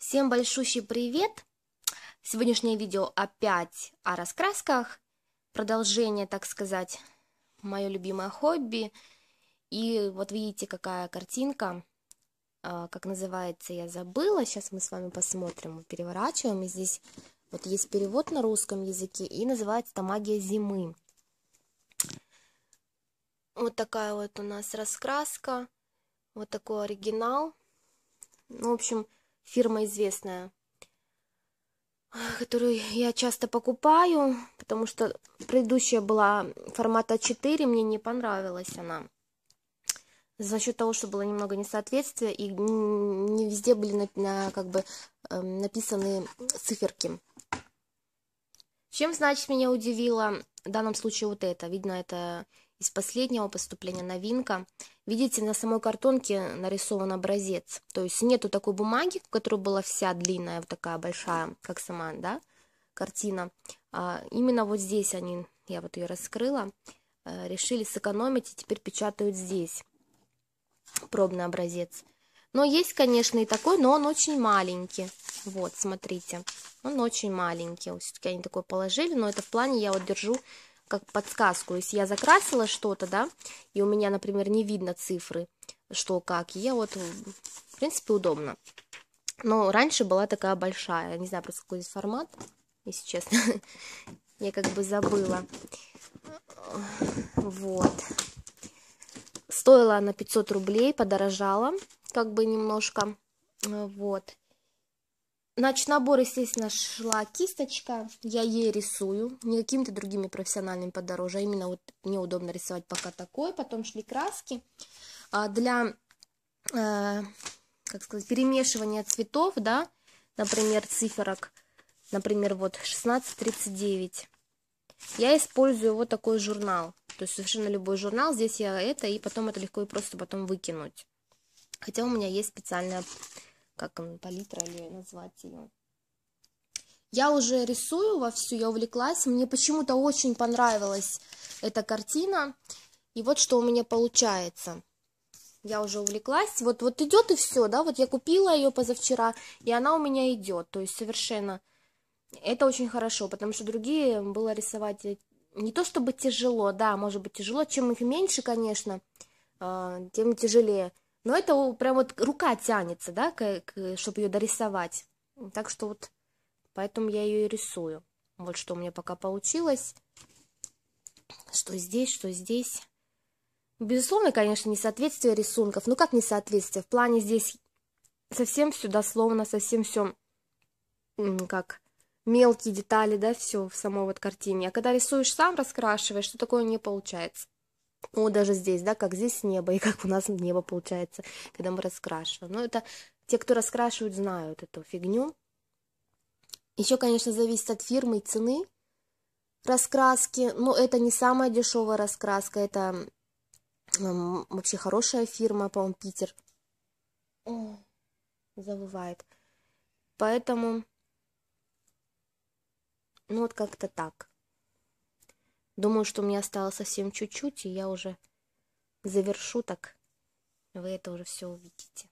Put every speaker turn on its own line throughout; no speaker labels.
Всем большущий привет! Сегодняшнее видео опять о раскрасках, продолжение, так сказать, мое любимое хобби. И вот видите, какая картинка, а, как называется, я забыла. Сейчас мы с вами посмотрим, переворачиваем. И здесь вот есть перевод на русском языке, и называется это «Магия зимы». Вот такая вот у нас раскраска, вот такой оригинал. Ну, в общем, фирма известная, которую я часто покупаю, потому что предыдущая была формата 4, мне не понравилась она. За счет того, что было немного несоответствия, и не везде были на, на, как бы, э, написаны циферки. Чем, значит, меня удивило в данном случае вот это? Видно, это из последнего поступления новинка. Видите, на самой картонке нарисован образец. То есть нету такой бумаги, в которой была вся длинная, вот такая большая, как сама, да, картина. А именно вот здесь они, я вот ее раскрыла, э, решили сэкономить и теперь печатают здесь пробный образец. Но есть, конечно, и такой, но он очень маленький. Вот, смотрите, он очень маленький. Все-таки они такой положили, но это в плане я вот держу как подсказку. Если я закрасила что-то, да, и у меня, например, не видно цифры, что как, я вот, в принципе, удобно. Но раньше была такая большая, не знаю просто какой формат, если честно, я как бы забыла. Вот. Стоила она 500 рублей, подорожала как бы немножко, вот. Значит, набор, естественно, шла кисточка. Я ей рисую. Не какими-то другими профессиональными подороже, а именно вот неудобно рисовать пока такой. Потом шли краски. А для, э, как сказать, перемешивания цветов, да, например, циферок, например, вот 1639. Я использую вот такой журнал. То есть совершенно любой журнал. Здесь я это, и потом это легко и просто потом выкинуть. Хотя у меня есть специальная как он, палитра или назвать ее. Я уже рисую вовсю, я увлеклась, мне почему-то очень понравилась эта картина, и вот что у меня получается. Я уже увлеклась, вот, вот идет и все, да, вот я купила ее позавчера, и она у меня идет, то есть совершенно... Это очень хорошо, потому что другие было рисовать э, не то чтобы тяжело, да, может быть тяжело, чем их меньше, конечно, а, тем тяжелее. Но это прям вот рука тянется, да, к, к, чтобы ее дорисовать. Так что вот поэтому я ее и рисую. Вот что у меня пока получилось. Что здесь, что здесь. Безусловно, конечно, несоответствие рисунков. Ну как несоответствие? В плане здесь совсем все дословно, совсем все как мелкие детали, да, все в самой вот картине. А когда рисуешь сам, раскрашиваешь, что такое не получается. О ну, даже здесь, да, как здесь небо, и как у нас небо получается, когда мы раскрашиваем. Но ну, это те, кто раскрашивают, знают эту фигню. Еще, конечно, зависит от фирмы и цены раскраски. Но это не самая дешевая раскраска, это эм, вообще хорошая фирма, по-моему, Питер. О, завывает. Поэтому, ну вот как-то так. Думаю, что мне осталось совсем чуть-чуть, и я уже завершу так. Вы это уже все увидите.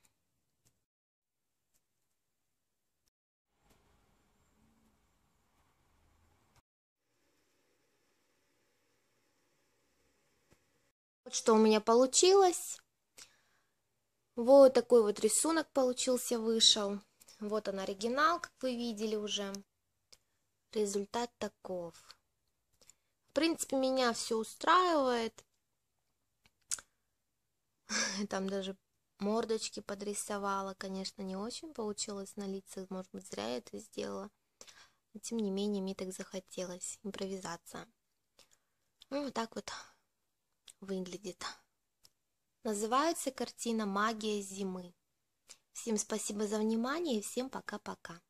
Вот что у меня получилось. Вот такой вот рисунок получился, вышел. Вот он оригинал, как вы видели уже. Результат таков принципе, меня все устраивает. Там даже мордочки подрисовала. Конечно, не очень получилось на лице, Может быть, зря я это сделала. Но, тем не менее, мне так захотелось. Импровизация. Ну, вот так вот выглядит. Называется картина «Магия зимы». Всем спасибо за внимание и всем пока-пока.